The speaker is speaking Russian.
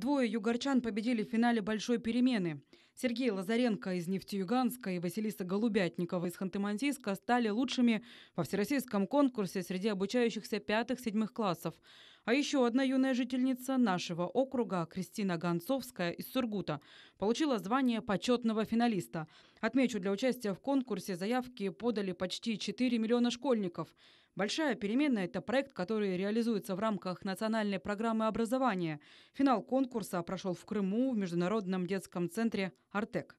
Двое югорчан победили в финале «Большой перемены». Сергей Лазаренко из Нефтеюганска и Василиса Голубятникова из Ханты-Мансийска стали лучшими во всероссийском конкурсе среди обучающихся пятых-седьмых классов. А еще одна юная жительница нашего округа Кристина Гонцовская из Сургута получила звание почетного финалиста. Отмечу, для участия в конкурсе заявки подали почти 4 миллиона школьников. Большая переменная – это проект, который реализуется в рамках национальной программы образования. Финал конкурса прошел в Крыму в Международном детском центре «Артек».